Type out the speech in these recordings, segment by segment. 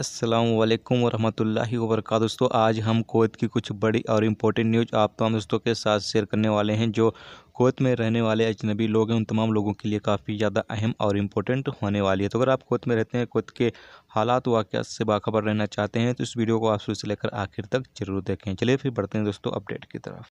असलम वरहमतुल्लाहि वबरक दोस्तों आज हम कोत की कुछ बड़ी और इम्पोर्टेंट न्यूज आप तमाम दोस्तों के साथ शेयर करने वाले हैं जो कोत में रहने वाले अजनबी लोग हैं उन तमाम लोगों के लिए काफ़ी ज़्यादा अहम और इम्पोर्टेंट होने वाली है तो अगर आप कोत में रहते हैं कोत के हालात वाक़ से बाखबर रहना चाहते हैं तो इस वीडियो को आप शुरू से लेकर आखिर तक जरूर देखें चलिए फिर बढ़ते हैं दोस्तों अपडेट की तरफ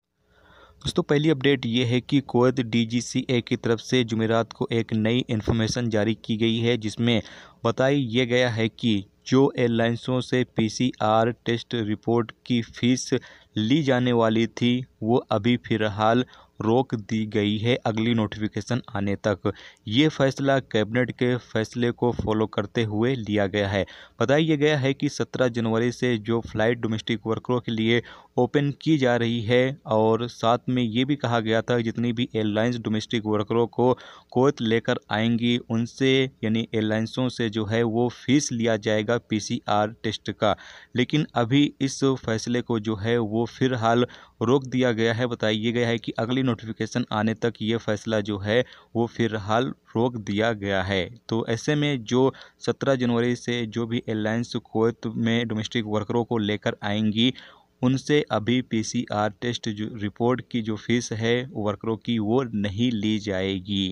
दोस्तों पहली अपडेट ये है कि कोत डीजीसीए की तरफ से जुमेरात को एक नई इन्फॉर्मेशन जारी की गई है जिसमें बताई गया है कि जो एयरलाइंसों से पीसीआर टेस्ट रिपोर्ट की फ़ीस ली जाने वाली थी वो अभी फ़िलहाल रोक दी गई है अगली नोटिफिकेशन आने तक ये फैसला कैबिनेट के फैसले को फॉलो करते हुए लिया गया है बताया गया है कि 17 जनवरी से जो फ्लाइट डोमेस्टिक वर्करों के लिए ओपन की जा रही है और साथ में ये भी कहा गया था जितनी भी एयरलाइंस डोमेस्टिक वर्करों को कोत लेकर आएंगी उनसे यानी एयरलाइंसों से जो है वो फीस लिया जाएगा पी टेस्ट का लेकिन अभी इस फैसले को जो है वो फिलहाल रोक दिया गया है बताइए गया है कि अगली नोटिफिकेशन आने तक ये फैसला जो है वो फिलहाल रोक दिया गया है तो ऐसे में जो 17 जनवरी से जो भी एयरलाइंस कोत में डोमेस्टिक वर्करों को लेकर आएंगी उनसे अभी पीसीआर टेस्ट जो रिपोर्ट की जो फीस है वर्करों की वो नहीं ली जाएगी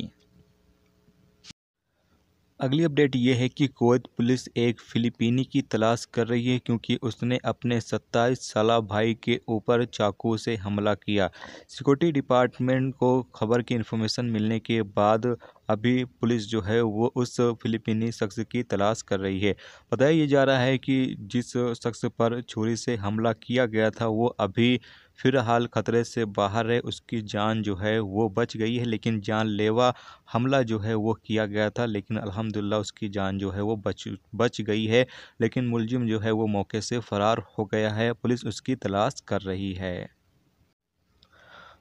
अगली अपडेट ये है कि कोवैत पुलिस एक फिलिपीनी की तलाश कर रही है क्योंकि उसने अपने 27 साल भाई के ऊपर चाकू से हमला किया सिक्योरिटी डिपार्टमेंट को खबर की इन्फॉर्मेशन मिलने के बाद अभी पुलिस जो है वो उस फिलिपिनी शख्स की तलाश कर रही है बताया ये जा रहा है कि जिस शख्स पर छुरी से हमला किया गया था वो अभी फिलहाल ख़तरे से बाहर है उसकी जान जो है वो बच गई है लेकिन जानलेवा हमला जो है वो किया गया था लेकिन अल्हम्दुलिल्लाह उसकी जान जो है वो बच बच गई है लेकिन मुलजिम जो है वो मौके से फ़रार हो गया है पुलिस उसकी तलाश कर रही है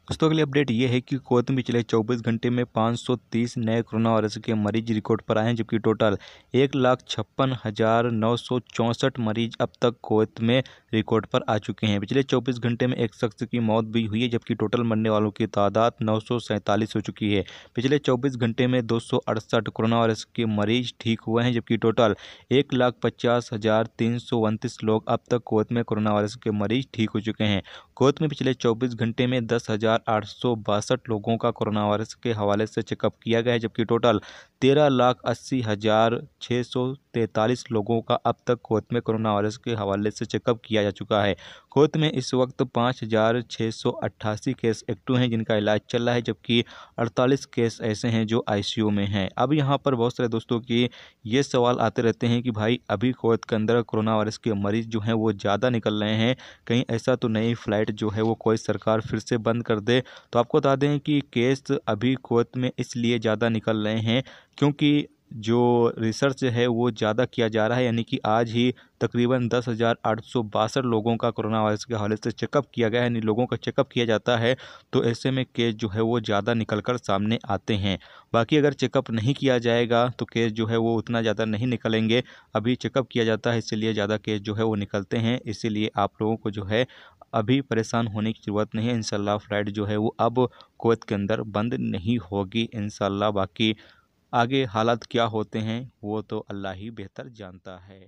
दोस्तों अगली अपडेट ये है कि कोत में पिछले 24 घंटे में 530 नए कोरोना वायरस के मरीज रिकॉर्ड पर आए हैं जबकि टोटल एक लाख छप्पन हज़ार नौ सौ चौंसठ मरीज अब तक कोत में रिकॉर्ड पर आ चुके हैं पिछले 24 घंटे में एक शख्स की मौत भी हुई है जबकि टोटल मरने वालों की तादाद नौ हो चुकी है पिछले चौबीस घंटे में दो कोरोना वायरस के मरीज ठीक हुए हैं जबकि टोटल एक लाख पचास हज़ार तीन सौ उनतीस लोग अब तक कोत में कोरोना वायरस के मरीज ठीक हो चुके हैं कोत में पिछले चौबीस घंटे में दस हज़ार लोगों का कोरोना वायरस के हवाले से चेकअप किया गया है जबकि टोटल तेरह लाख अस्सी हज़ार छः सौ तैंतालीस लोगों का अब तक खोत में कोरोना वायरस के हवाले से चेकअप किया जा चुका है खोत में इस वक्त पाँच हज़ार छः सौ अट्ठासी केस एक्टिव हैं जिनका इलाज चल रहा है जबकि अड़तालीस केस ऐसे हैं जो आईसीयू में हैं अब यहाँ पर बहुत सारे दोस्तों की ये सवाल आते रहते हैं कि भाई अभी खोत के अंदर कोरोना वायरस के मरीज़ जो हैं वो ज़्यादा निकल रहे हैं कहीं ऐसा तो नई फ्लाइट जो है वो कोई सरकार फिर से बंद कर दे तो आपको बता दें कि केस अभी खोत में इसलिए ज़्यादा निकल रहे हैं क्योंकि जो रिसर्च है वो ज़्यादा किया जा रहा है यानी कि आज ही तकरीबन दस हज़ार आठ सौ बासठ लोगों का कोरोना वायरस के हवाले से चेकअप किया गया है यानी लोगों का चेकअप किया जाता है तो ऐसे में केस जो है वो ज़्यादा निकल कर सामने आते हैं बाकी अगर चेकअप नहीं किया जाएगा तो केस जो है वो उतना ज़्यादा नहीं निकलेंगे अभी चेकअप किया जाता है इसीलिए ज़्यादा केस जो है वो निकलते हैं इसीलिए आप लोगों को जो है अभी परेशान होने की ज़रूरत नहीं है इन फ्लाइट जो है वो अब कोवत के अंदर बंद नहीं होगी इन बाकी आगे हालात क्या होते हैं वो तो अल्लाह ही बेहतर जानता है